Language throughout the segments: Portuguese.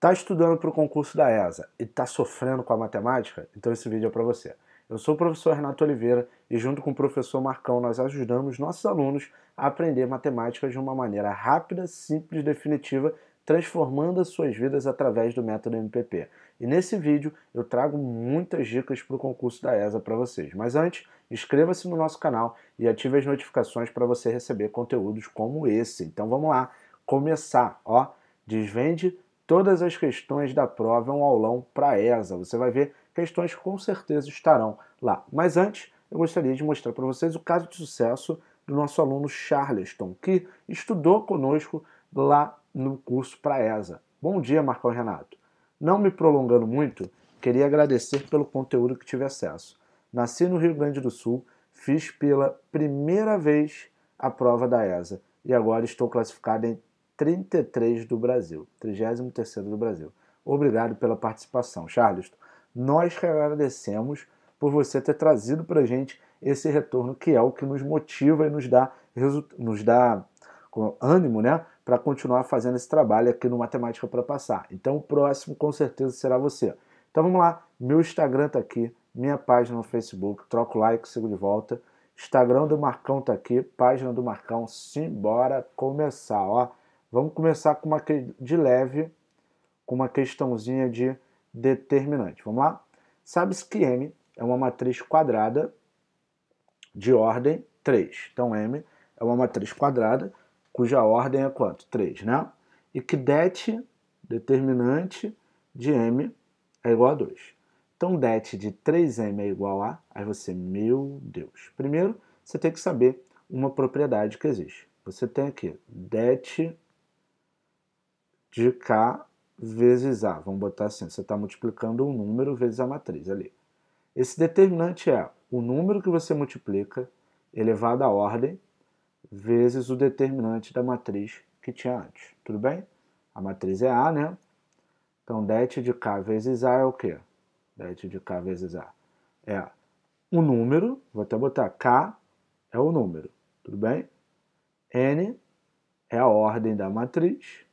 Tá estudando para o concurso da ESA e tá sofrendo com a matemática? Então esse vídeo é para você. Eu sou o professor Renato Oliveira e junto com o professor Marcão nós ajudamos nossos alunos a aprender matemática de uma maneira rápida, simples, definitiva, transformando as suas vidas através do método MPP. E nesse vídeo eu trago muitas dicas para o concurso da ESA para vocês. Mas antes, inscreva-se no nosso canal e ative as notificações para você receber conteúdos como esse. Então vamos lá, começar, ó. Desvende Todas as questões da prova é um aulão para ESA. Você vai ver questões que com certeza estarão lá. Mas antes, eu gostaria de mostrar para vocês o caso de sucesso do nosso aluno Charleston, que estudou conosco lá no curso para ESA. Bom dia, Marcão Renato. Não me prolongando muito, queria agradecer pelo conteúdo que tive acesso. Nasci no Rio Grande do Sul, fiz pela primeira vez a prova da ESA e agora estou classificado em 33 do Brasil, 33 do Brasil. Obrigado pela participação, Charles. Nós que agradecemos por você ter trazido para a gente esse retorno que é o que nos motiva e nos dá, nos dá ânimo né, para continuar fazendo esse trabalho aqui no Matemática para Passar. Então o próximo com certeza será você. Então vamos lá, meu Instagram está aqui, minha página no Facebook, troco like, sigo de volta. Instagram do Marcão está aqui, página do Marcão, simbora começar, ó. Vamos começar com uma de leve, com uma questãozinha de determinante. Vamos lá? Sabe-se que M é uma matriz quadrada de ordem 3. Então M é uma matriz quadrada cuja ordem é quanto? 3, né? E que det, determinante de M, é igual a 2. Então det de 3M é igual a... Aí você, meu Deus. Primeiro, você tem que saber uma propriedade que existe. Você tem aqui det de K vezes A. Vamos botar assim, você está multiplicando um número vezes a matriz ali. Esse determinante é o número que você multiplica elevado à ordem vezes o determinante da matriz que tinha antes, tudo bem? A matriz é A, né? Então, det de K vezes A é o quê? Det de K vezes A é o número, vou até botar K é o número, tudo bem? N é a ordem da matriz,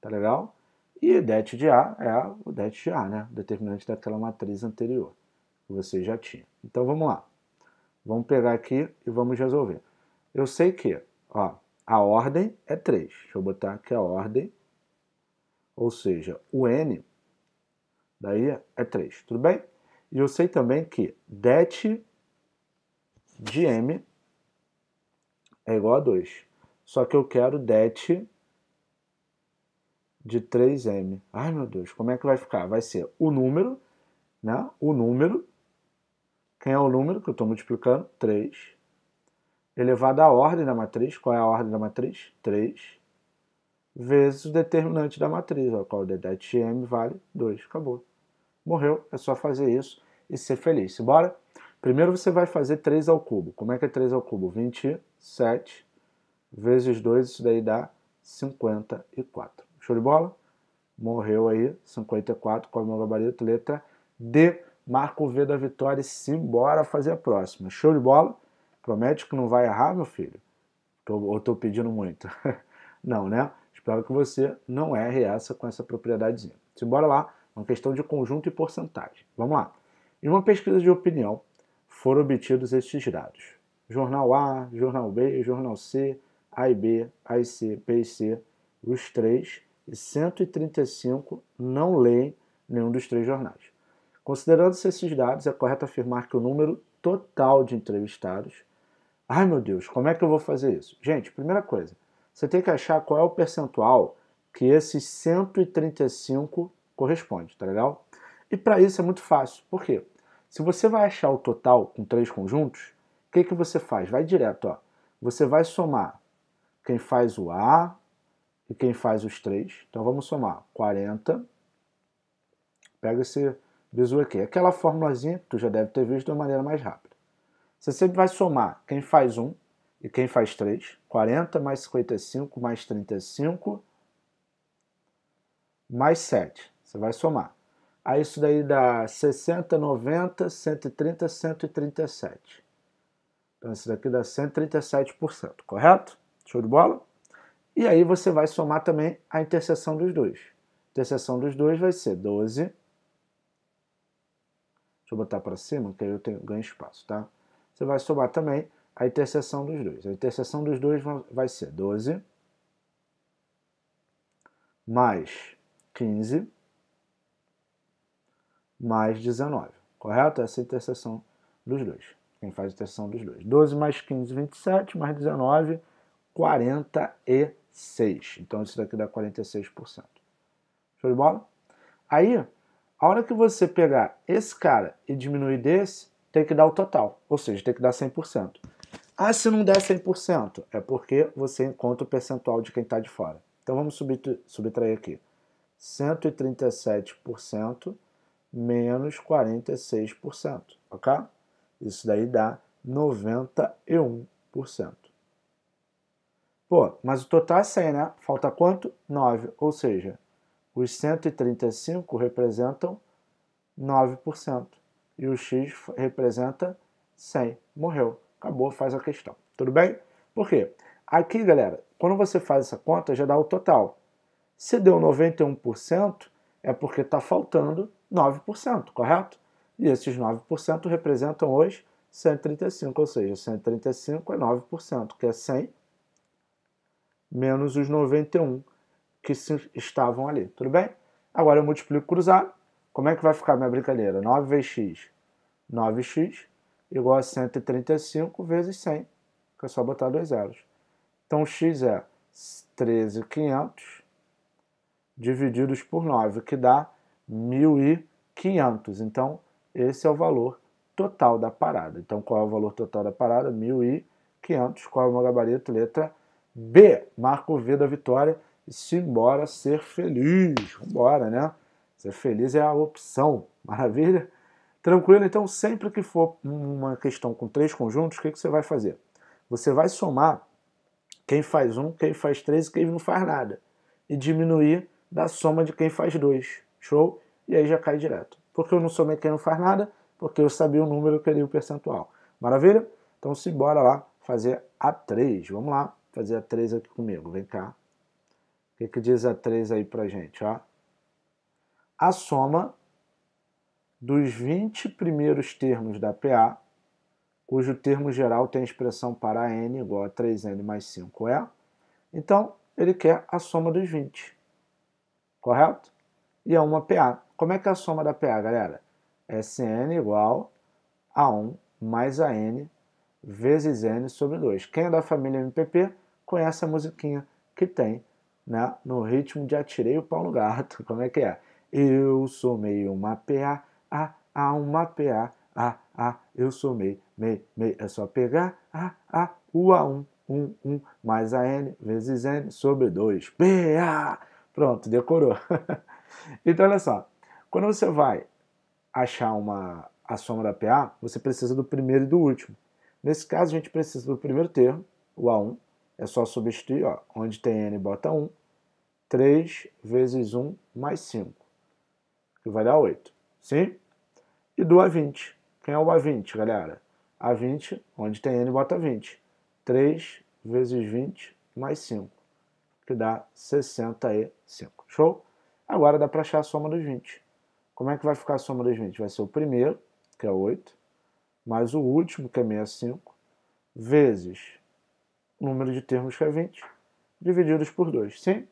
Tá legal? E det de A é o det de A, né? O determinante daquela matriz anterior que você já tinha. Então vamos lá. Vamos pegar aqui e vamos resolver. Eu sei que ó, a ordem é 3. Deixa eu botar aqui a ordem. Ou seja, o N daí é 3, tudo bem? E eu sei também que det de M é igual a 2. Só que eu quero det de 3m. Ai, meu Deus, como é que vai ficar? Vai ser o número, né? O número. Quem é o número que eu estou multiplicando? 3. Elevado à ordem da matriz. Qual é a ordem da matriz? 3. Vezes o determinante da matriz, ao qual é o DDTM vale 2. Acabou. Morreu. É só fazer isso e ser feliz. Simbora? Primeiro você vai fazer 3 ao cubo. Como é que é 3 ao cubo? 27 vezes 2, isso daí dá 54. Show de bola? Morreu aí, 54, com o gabarito, letra D. marco V da vitória e simbora fazer a próxima. Show de bola? Promete que não vai errar, meu filho? Tô, ou tô pedindo muito? não, né? Espero que você não erre essa com essa propriedadezinha. Simbora lá, uma questão de conjunto e porcentagem. Vamos lá. Em uma pesquisa de opinião, foram obtidos estes dados. Jornal A, Jornal B, Jornal C, A e B, A e C, B e C, os três e 135 não leem nenhum dos três jornais. Considerando-se esses dados, é correto afirmar que o número total de entrevistados. Ai meu Deus, como é que eu vou fazer isso? Gente, primeira coisa, você tem que achar qual é o percentual que esses 135 corresponde, tá legal? E para isso é muito fácil. Por quê? Se você vai achar o total com três conjuntos, o que, que você faz? Vai direto, ó. Você vai somar quem faz o A, e quem faz os três. Então vamos somar 40. Pega esse bizu aqui. Aquela formulazinha que tu já deve ter visto de uma maneira mais rápida. Você sempre vai somar quem faz um e quem faz três. 40 mais 55 mais 35 mais 7. Você vai somar. Aí isso daí dá 60, 90, 130, 137. Então isso daqui dá 137%, correto? Show de bola? E aí você vai somar também a interseção dos dois. A interseção dos dois vai ser 12. Deixa eu botar para cima, que aí eu tenho, ganho espaço, tá? Você vai somar também a interseção dos dois. A interseção dos dois vai ser 12 mais 15 mais 19, correto? Essa é a interseção dos dois. Quem faz a interseção dos dois? 12 mais 15, 27, mais 19, 43. 6. Então isso daqui dá 46%. Show de bola? Aí, a hora que você pegar esse cara e diminuir desse, tem que dar o total, ou seja, tem que dar 100%. Ah, se não der 100%, é porque você encontra o percentual de quem está de fora. Então vamos subtrair aqui. 137% menos 46%, ok? Isso daí dá 91%. Pô, mas o total é 100, né? Falta quanto? 9. Ou seja, os 135 representam 9%. E o X representa 100. Morreu. Acabou, faz a questão. Tudo bem? Por quê? Aqui, galera, quando você faz essa conta, já dá o total. Se deu 91%, é porque está faltando 9%, correto? E esses 9% representam hoje 135, ou seja, 135 é 9%, que é 100 menos os 91 que estavam ali, tudo bem? Agora eu multiplico cruzado. Como é que vai ficar minha brincadeira? 9 vezes x. 9x igual a 135 vezes 100, que é só botar dois zeros. Então x é 13,500 divididos por 9, que dá 1.500. Então esse é o valor total da parada. Então qual é o valor total da parada? 1.500. Qual é o meu gabarito? Letra B, Marco o V da vitória e simbora ser feliz. Vambora, né? Ser feliz é a opção. Maravilha? Tranquilo? Então, sempre que for uma questão com três conjuntos, o que, que você vai fazer? Você vai somar quem faz um, quem faz três e quem não faz nada. E diminuir da soma de quem faz dois. Show? E aí já cai direto. Porque eu não somei quem não faz nada, porque eu sabia o número, eu queria o percentual. Maravilha? Então, simbora lá fazer a três, Vamos lá fazer a 3 aqui comigo. Vem cá. O que, que diz a 3 aí pra gente? Ó? A soma dos 20 primeiros termos da PA, cujo termo geral tem expressão para n igual a 3n mais 5 e é, Então, ele quer a soma dos 20. Correto? E é uma PA. Como é que é a soma da PA, galera? Sn é igual a 1 mais a n vezes n sobre 2. Quem é da família MPP com essa musiquinha que tem né, no ritmo de Atirei o Pau no Gato. Como é que é? Eu sou meio uma PA, ah, a uma PA, a a. eu sou meio, meio, meio. É só pegar, a a o A1, um, um, um, mais a N vezes N sobre 2, PA. Pronto, decorou. então, olha só. Quando você vai achar uma, a soma da PA, você precisa do primeiro e do último. Nesse caso, a gente precisa do primeiro termo, o A1, é só substituir, ó, onde tem n bota 1, 3 vezes 1 mais 5, que vai dar 8, sim? E do A20, quem é o A20, galera? A20, onde tem n bota 20, 3 vezes 20 mais 5, que dá 65, show? Agora dá para achar a soma dos 20. Como é que vai ficar a soma dos 20? Vai ser o primeiro, que é 8, mais o último, que é 65, vezes número de termos que é 20, divididos por 2. Sim?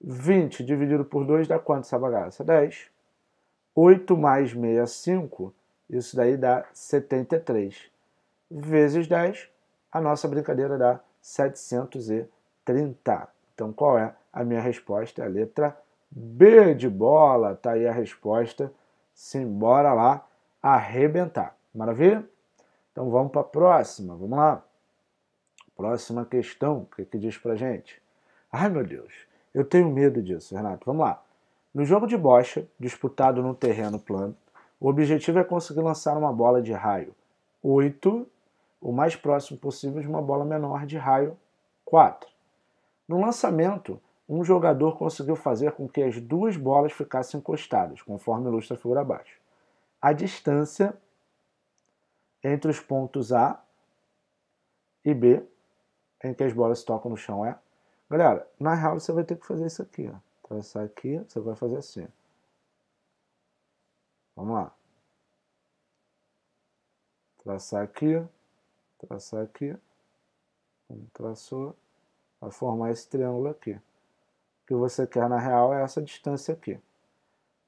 20 dividido por 2 dá quanto essa bagaça? 10. 8 mais 65, isso daí dá 73. Vezes 10, a nossa brincadeira dá 730. Então qual é a minha resposta? É a letra B de bola. Tá aí a resposta. Simbora lá arrebentar. Maravilha? Então vamos para a próxima. Vamos lá. Próxima questão, o que, que diz pra gente? Ai meu Deus, eu tenho medo disso, Renato. Vamos lá. No jogo de bocha, disputado no terreno plano, o objetivo é conseguir lançar uma bola de raio 8, o mais próximo possível de uma bola menor de raio 4. No lançamento, um jogador conseguiu fazer com que as duas bolas ficassem encostadas, conforme ilustra a figura abaixo. A distância entre os pontos A e B em que as bolas tocam no chão é. Galera, na real você vai ter que fazer isso aqui, ó. aqui, você vai fazer assim. Vamos lá. Traçar aqui, traçar aqui. Traçou. Vai formar esse triângulo aqui. O que você quer na real é essa distância aqui.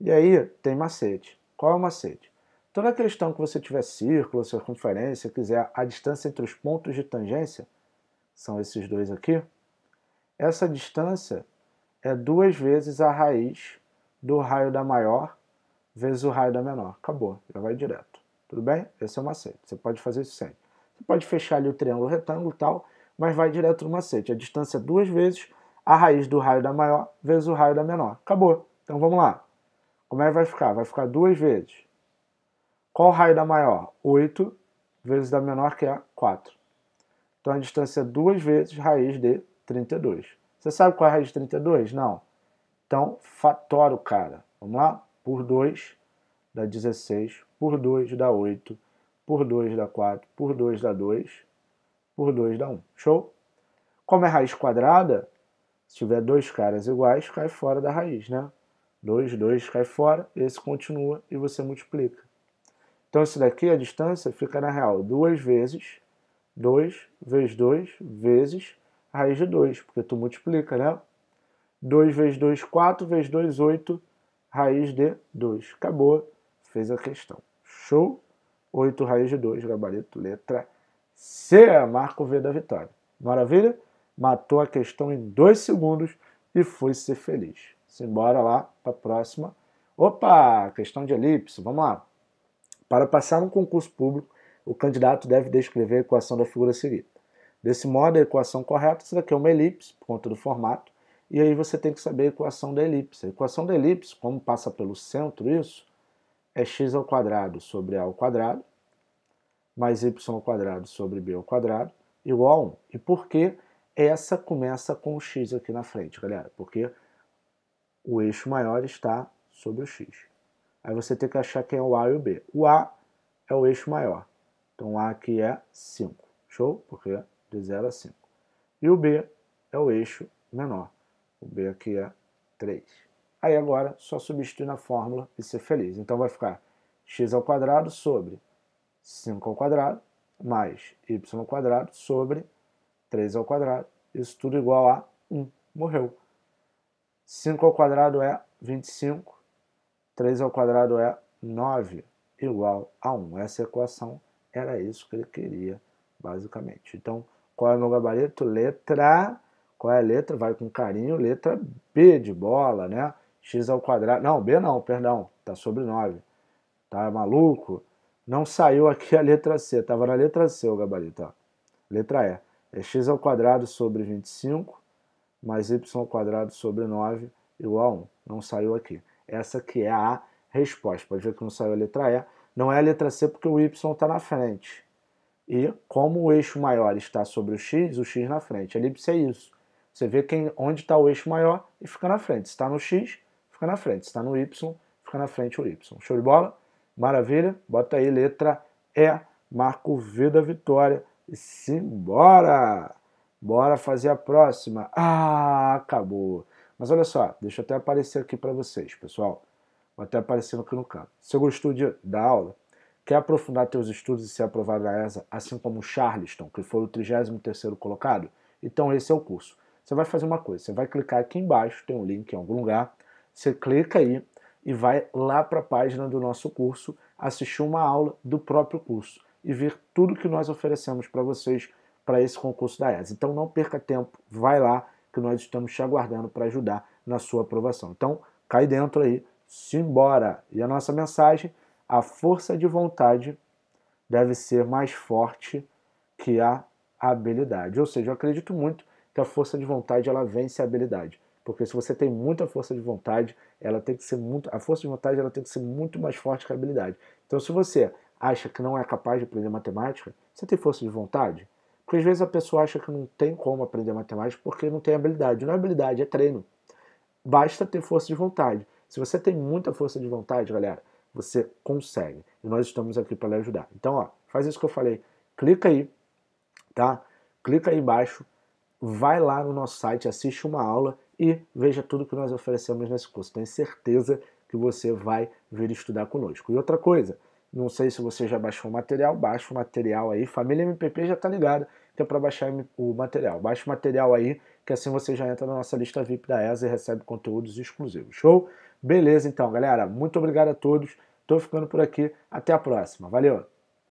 E aí tem macete. Qual é o macete? Toda questão que você tiver círculo, circunferência, quiser a distância entre os pontos de tangência, são esses dois aqui, essa distância é duas vezes a raiz do raio da maior vezes o raio da menor. Acabou, já vai direto. Tudo bem? Esse é o macete. Você pode fazer isso sempre. Você pode fechar ali o triângulo retângulo e tal, mas vai direto no macete. A distância é duas vezes a raiz do raio da maior vezes o raio da menor. Acabou. Então vamos lá. Como é que vai ficar? Vai ficar duas vezes. Qual o raio da maior? 8 vezes da menor, que é 4. Então a distância é 2 vezes raiz de 32. Você sabe qual é a raiz de 32? Não. Então, fatora o cara. Vamos lá? Por 2 dá 16, por 2 dá 8, por 2 dá 4, por 2 dá 2, por 2 dá 1. Show? Como é raiz quadrada, se tiver dois caras iguais, cai fora da raiz, né? 2, 2 cai fora, esse continua e você multiplica. Então, isso daqui, a distância, fica na real 2 vezes 2 vezes 2 vezes raiz de 2, porque tu multiplica, né? 2 vezes 2, 4, vezes 2, 8, raiz de 2. Acabou, fez a questão. Show? 8 raiz de 2, gabarito, letra C, marco V da vitória. Maravilha? Matou a questão em 2 segundos e foi ser feliz. Simbora lá para a próxima. Opa, questão de elipse, vamos lá. Para passar no concurso público, o candidato deve descrever a equação da figura a seguir. Desse modo, a equação correta será que é uma elipse, por conta do formato, e aí você tem que saber a equação da elipse. A equação da elipse, como passa pelo centro isso, é x ao quadrado sobre a ao quadrado, mais y ao quadrado sobre b ao quadrado, igual a 1. E por que essa começa com o x aqui na frente, galera? Porque o eixo maior está sobre o x. Aí você tem que achar quem é o a e o b. O a é o eixo maior. Então, A aqui é 5. Show? Porque é de 0 a 5. E o B é o eixo menor. O B aqui é 3. Aí agora, só substituir na fórmula e ser feliz. Então, vai ficar x ao quadrado sobre 5 ao quadrado mais y ao quadrado sobre 3 ao quadrado. Isso tudo igual a 1. Morreu. 5 ao quadrado é 25. 3 ao quadrado é 9, igual a 1. Essa é a equação era isso que ele queria, basicamente. Então, qual é o meu gabarito? Letra. Qual é a letra? Vai com carinho. Letra B de bola, né? X ao quadrado. Não, B não, perdão. Tá sobre 9. Tá maluco? Não saiu aqui a letra C. Tava na letra C o gabarito. Ó. Letra E. É x ao quadrado sobre 25 mais y ao quadrado sobre 9 igual a 1. Não saiu aqui. Essa que é a resposta. Pode ver que não saiu a letra E não é a letra C porque o Y está na frente. E como o eixo maior está sobre o X, o X na frente. A elipse é isso. Você vê quem, onde está o eixo maior e fica na frente. Se está no X, fica na frente. Se está no Y, fica na frente o Y. Show de bola? Maravilha? Bota aí letra E, Marco V da vitória e simbora! Bora fazer a próxima. Ah, acabou. Mas olha só, deixa eu até aparecer aqui para vocês, pessoal até aparecendo aqui no canto. Se gostou de, da aula, quer aprofundar seus estudos e ser aprovado na ESA, assim como o Charleston, que foi o 33º colocado? Então esse é o curso. Você vai fazer uma coisa, você vai clicar aqui embaixo, tem um link em algum lugar, você clica aí e vai lá para a página do nosso curso, assistir uma aula do próprio curso e ver tudo que nós oferecemos para vocês para esse concurso da ESA. Então não perca tempo, vai lá que nós estamos te aguardando para ajudar na sua aprovação. Então, cai dentro aí simbora. E a nossa mensagem, a força de vontade deve ser mais forte que a habilidade. Ou seja, eu acredito muito que a força de vontade ela vence a habilidade, porque se você tem muita força de vontade, ela tem que ser muito, a força de vontade ela tem que ser muito mais forte que a habilidade. Então, se você acha que não é capaz de aprender matemática, você tem força de vontade? Porque às vezes a pessoa acha que não tem como aprender matemática porque não tem habilidade. Não é habilidade, é treino. Basta ter força de vontade. Se você tem muita força de vontade, galera, você consegue. E nós estamos aqui para lhe ajudar. Então, ó, faz isso que eu falei. Clica aí, tá? Clica aí embaixo, vai lá no nosso site, assiste uma aula e veja tudo que nós oferecemos nesse curso. Tenho certeza que você vai vir estudar conosco. E outra coisa, não sei se você já baixou o material, baixa o material aí. Família MPP já está ligada que é para baixar o material. Baixa o material aí, que assim você já entra na nossa lista VIP da ESA e recebe conteúdos exclusivos. Show? Beleza, então, galera. Muito obrigado a todos. Estou ficando por aqui. Até a próxima. Valeu!